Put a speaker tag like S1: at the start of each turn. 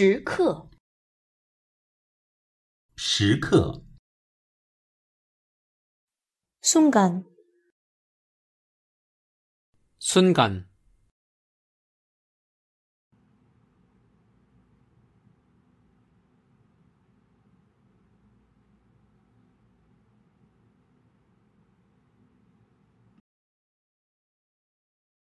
S1: 时刻，
S2: 时刻，
S1: 瞬干，瞬干。